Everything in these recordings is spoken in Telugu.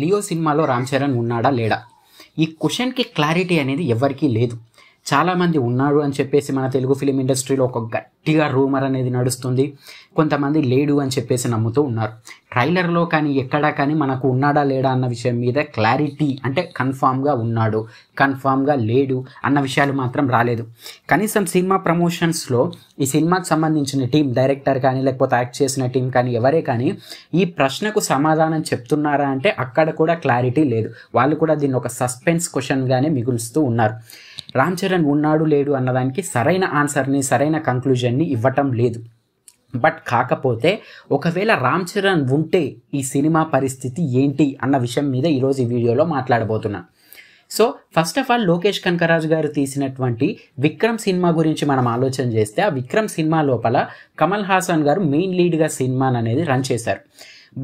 లియో సినిమాలో రామ్ చరణ్ ఉన్నాడా లేడా ఈ క్వశ్చన్కి క్లారిటీ అనేది ఎవరికీ లేదు చాలామంది ఉన్నారు అని చెప్పేసి మన తెలుగు ఫిలిం ఇండస్ట్రీలో ఒక గట్టిగా రూమర్ అనేది నడుస్తుంది కొంతమంది లేడు అని చెప్పేసి నమ్ముతూ ఉన్నారు ట్రైలర్లో కానీ ఎక్కడా కానీ మనకు ఉన్నాడా లేడా అన్న విషయం మీద క్లారిటీ అంటే కన్ఫామ్గా ఉన్నాడు కన్ఫామ్గా లేడు అన్న విషయాలు మాత్రం రాలేదు కనీసం సినిమా ప్రమోషన్స్లో ఈ సినిమాకు సంబంధించిన టీం డైరెక్టర్ కానీ లేకపోతే యాక్ట్ చేసిన టీం కానీ ఎవరే కానీ ఈ ప్రశ్నకు సమాధానం చెప్తున్నారా అంటే అక్కడ కూడా క్లారిటీ లేదు వాళ్ళు కూడా దీన్ని ఒక సస్పెన్స్ క్వశ్చన్గానే మిగులుస్తూ ఉన్నారు రామ్ చరణ్ ఉన్నాడు లేడు అన్నదానికి సరైన ఆన్సర్ని సరైన కంక్లూజన్ని ఇవ్వటం లేదు బట్ కాకపోతే ఒకవేళ రామ్ చరణ్ ఉంటే ఈ సినిమా పరిస్థితి ఏంటి అన్న విషయం మీద ఈరోజు ఈ వీడియోలో మాట్లాడబోతున్నా so first of all Lokesh Kanagaraj garu తీసినటువంటి విక్రమ్ సినిమా గురించి మనం ఆలోచన చేస్తే ఆ విక్రమ్ సినిమా లోపల కమల్ హాసన్ గారు మెయిన్ లీడ్గా సినిమాని అనేది రన్ చేశారు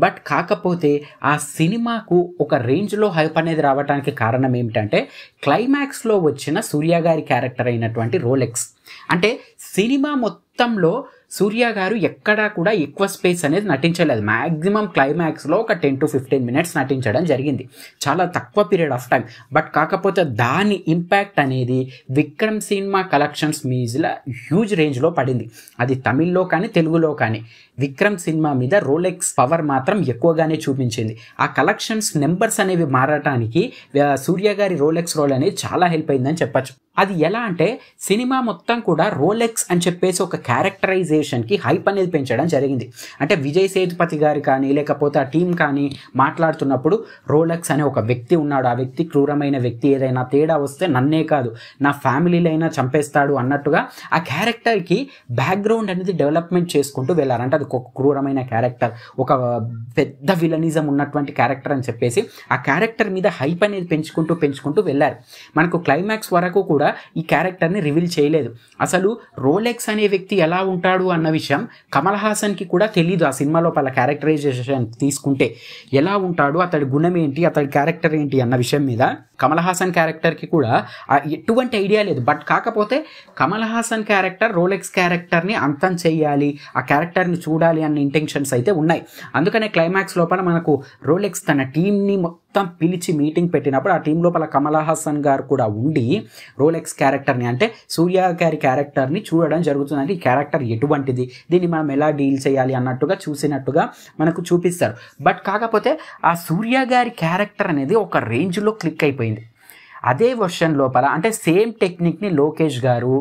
బట్ కాకపోతే ఆ సినిమాకు ఒక రేంజ్లో హైప్ అనేది రావడానికి కారణం ఏమిటంటే క్లైమాక్స్లో వచ్చిన సూర్య గారి క్యారెక్టర్ అయినటువంటి రోలెక్స్ అంటే సినిమా మొత్తంలో సూర్య గారు ఎక్కడా కూడా ఎక్కువ స్పేస్ అనేది నటించలేదు మ్యాక్సిమం క్లైమాక్స్లో ఒక టెన్ టు ఫిఫ్టీన్ మినిట్స్ నటించడం జరిగింది చాలా తక్కువ పీరియడ్ ఆఫ్ టైం బట్ కాకపోతే దాని ఇంపాక్ట్ అనేది విక్రమ్ సినిమా కలెక్షన్స్ మీజ్ల హ్యూజ్ రేంజ్లో పడింది అది తమిళ్లో కానీ తెలుగులో కానీ విక్రమ్ సినిమా మీద రోలెక్స్ పవర్ మాత్రం ఎక్కువగానే చూపించింది ఆ కలెక్షన్స్ నెంబర్స్ అనేవి మారటానికి సూర్య గారి రోలెక్స్ రోల్ అనేది చాలా హెల్ప్ అయిందని చెప్పచ్చు అది ఎలా అంటే సినిమా మొత్తం కూడా రోలెక్స్ అని చెప్పేసి ఒక క్యారెక్టరైజేషన్కి హైప్ అనేది పెంచడం జరిగింది అంటే విజయ్ సేతుపతి గారు కానీ లేకపోతే ఆ టీం కానీ మాట్లాడుతున్నప్పుడు రోలెక్స్ అనే ఒక వ్యక్తి ఉన్నాడు ఆ వ్యక్తి క్రూరమైన వ్యక్తి ఏదైనా తేడా వస్తే నన్నే కాదు నా ఫ్యామిలీలైనా చంపేస్తాడు అన్నట్టుగా ఆ క్యారెక్టర్కి బ్యాక్గ్రౌండ్ అనేది డెవలప్మెంట్ చేసుకుంటూ వెళ్ళారంటే అది ఒక క్రూరమైన క్యారెక్టర్ ఒక పెద్ద విలనిజం ఉన్నటువంటి క్యారెక్టర్ అని చెప్పేసి ఆ క్యారెక్టర్ మీద హైప్ అనేది పెంచుకుంటూ పెంచుకుంటూ వెళ్ళారు మనకు క్లైమాక్స్ వరకు కూడా కూడా ఈ క్యారెక్టర్ని రివీల్ చేయలేదు అసలు రోలెక్స్ అనే వ్యక్తి ఎలా ఉంటాడు అన్న విషయం కమల్ హాసన్కి కూడా తెలియదు ఆ సినిమా లోపల క్యారెక్టరైజేషన్ తీసుకుంటే ఎలా ఉంటాడు అతడి గుణం ఏంటి అతడి క్యారెక్టర్ ఏంటి అన్న విషయం మీద కమల్ హాసన్ క్యారెక్టర్కి కూడా ఎటువంటి ఐడియా లేదు బట్ కాకపోతే కమల్ హాసన్ క్యారెక్టర్ రోలెక్స్ క్యారెక్టర్ని అంతం చేయాలి ఆ క్యారెక్టర్ని చూడాలి అన్న ఇంటెన్షన్స్ అయితే ఉన్నాయి అందుకనే క్లైమాక్స్ లోపల మనకు రోలెక్స్ తన టీంని మొత్తం పిలిచి మీటింగ్ పెట్టినప్పుడు ఆ టీం లోపల కమల్ హాసన్ గారు కూడా ఉండి రోలెక్స్ క్యారెక్టర్ని అంటే సూర్య గారి క్యారెక్టర్ని చూడడం జరుగుతుంది అంటే ఈ క్యారెక్టర్ ఎటువంటిది దీన్ని మనం ఎలా డీల్ చేయాలి అన్నట్టుగా చూసినట్టుగా మనకు చూపిస్తారు బట్ కాకపోతే ఆ సూర్య గారి క్యారెక్టర్ అనేది ఒక రేంజ్లో క్లిక్ అయిపోయింది అదే వర్షన్ లోపల అంటే సేమ్ టెక్నిక్ని లోకేష్ గారు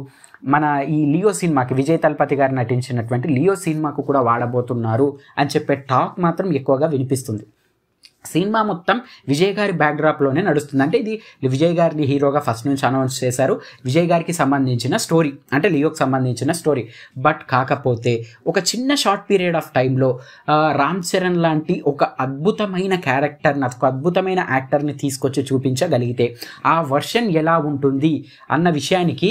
మన ఈ లియో సినిమాకి విజయ్ తలపతి గారు నటించినటువంటి లియో సినిమాకు కూడా వాడబోతున్నారు అని చెప్పే టాక్ మాత్రం ఎక్కువగా వినిపిస్తుంది సినిమా మొత్తం విజయ్ గారి బ్యాక్డ్రాప్లోనే నడుస్తుంది అంటే ఇది విజయ్ గారిని హీరోగా ఫస్ట్ నుంచి అనౌన్స్ చేశారు విజయ్ గారికి సంబంధించిన స్టోరీ అంటే లియోకి సంబంధించిన స్టోరీ బట్ కాకపోతే ఒక చిన్న షార్ట్ పీరియడ్ ఆఫ్ టైంలో రామ్ చరణ్ లాంటి ఒక అద్భుతమైన క్యారెక్టర్ని ఒక అద్భుతమైన యాక్టర్ని తీసుకొచ్చి చూపించగలిగితే ఆ వర్షన్ ఎలా ఉంటుంది అన్న విషయానికి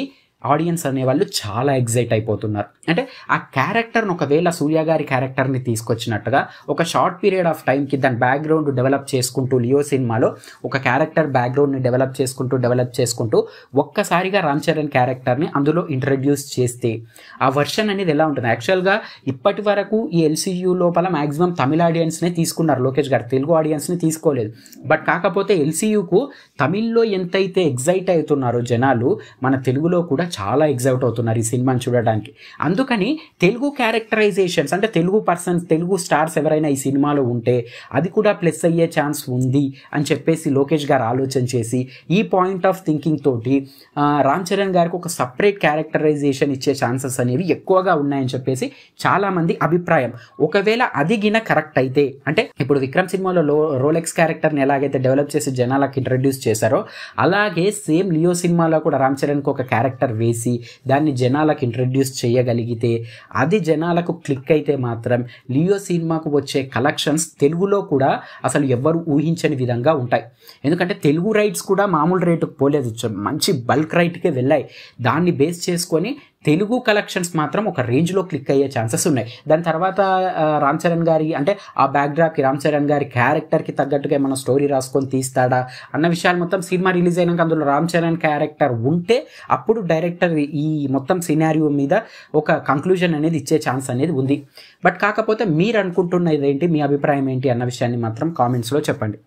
ఆడియన్స్ అనేవాళ్ళు చాలా ఎగ్జైట్ అయిపోతున్నారు అంటే ఆ క్యారెక్టర్ని ఒకవేళ సూర్య గారి క్యారెక్టర్ని తీసుకొచ్చినట్టుగా ఒక షార్ట్ పీరియడ్ ఆఫ్ టైంకి దాని బ్యాక్గ్రౌండ్ డెవలప్ చేసుకుంటూ లియో సినిమాలో ఒక క్యారెక్టర్ బ్యాక్గ్రౌండ్ని డెవలప్ చేసుకుంటూ డెవలప్ చేసుకుంటూ ఒక్కసారిగా రామ్ చరణ్ క్యారెక్టర్ని అందులో ఇంట్రడ్యూస్ చేస్తే ఆ వర్షన్ అనేది ఎలా ఉంటుంది యాక్చువల్గా ఇప్పటి వరకు ఈ ఎల్సీయూ లోపల మ్యాక్సిమం తమిళ ఆడియన్స్నే తీసుకున్నారు లోకేష్ గారు తెలుగు ఆడియన్స్ని తీసుకోలేదు బట్ కాకపోతే ఎల్సీయూకు తమిళ్లో ఎంతైతే ఎగ్జైట్ అవుతున్నారో జనాలు మన తెలుగులో కూడా చాలా ఎగ్జైట్ అవుతున్నారు ఈ సినిమాని చూడడానికి అందుకని తెలుగు క్యారెక్టరైజేషన్స్ అంటే తెలుగు పర్సన్స్ తెలుగు స్టార్స్ ఎవరైనా ఈ సినిమాలో ఉంటే అది కూడా ప్లస్ అయ్యే ఛాన్స్ ఉంది అని చెప్పేసి లోకేష్ గారు ఆలోచన చేసి ఈ పాయింట్ ఆఫ్ థింకింగ్ తోటి రామ్ చరణ్ గారికి ఒక సపరేట్ క్యారెక్టరైజేషన్ ఇచ్చే ఛాన్సెస్ అనేవి ఎక్కువగా ఉన్నాయని చెప్పేసి చాలామంది అభిప్రాయం ఒకవేళ అది గిన కరెక్ట్ అయితే అంటే ఇప్పుడు విక్రమ్ సినిమాలో లో రోలెక్స్ క్యారెక్టర్ని ఎలాగైతే డెవలప్ చేసి జనాలకు ఇంట్రడ్యూస్ చేశారో అలాగే సేమ్ లియో సినిమాలో కూడా రామ్ చరణ్కి ఒక క్యారెక్టర్ వేసి దాన్ని జనాలకు ఇంట్రడ్యూస్ చేయగలిగితే అది జనాలకు క్లిక్ అయితే మాత్రం లియో సినిమాకు వచ్చే కలెక్షన్స్ తెలుగులో కూడా అసలు ఎవ్వరు ఊహించని విధంగా ఉంటాయి ఎందుకంటే తెలుగు రైట్స్ కూడా మామూలు రేటుకు పోలేదు మంచి బల్క్ రైట్కే వెళ్ళాయి దాన్ని బేస్ చేసుకొని తెలుగు కలెక్షన్స్ మాత్రం ఒక రేంజ్లో క్లిక్ అయ్యే ఛాన్సెస్ ఉన్నాయి దాని తర్వాత రామ్ చరణ్ గారి అంటే ఆ బ్యాక్డ్రాప్కి రామ్ చరణ్ గారి క్యారెక్టర్కి తగ్గట్టుగా ఏమైనా స్టోరీ రాసుకొని తీస్తాడా అన్న విషయాలు మొత్తం సినిమా రిలీజ్ అయినాక అందులో రామ్ చరణ్ క్యారెక్టర్ ఉంటే అప్పుడు డైరెక్టర్ ఈ మొత్తం సినారియో మీద ఒక కంక్లూజన్ అనేది ఇచ్చే ఛాన్స్ అనేది ఉంది బట్ కాకపోతే మీరు అనుకుంటున్నది ఏంటి మీ అభిప్రాయం ఏంటి అన్న విషయాన్ని మాత్రం కామెంట్స్లో చెప్పండి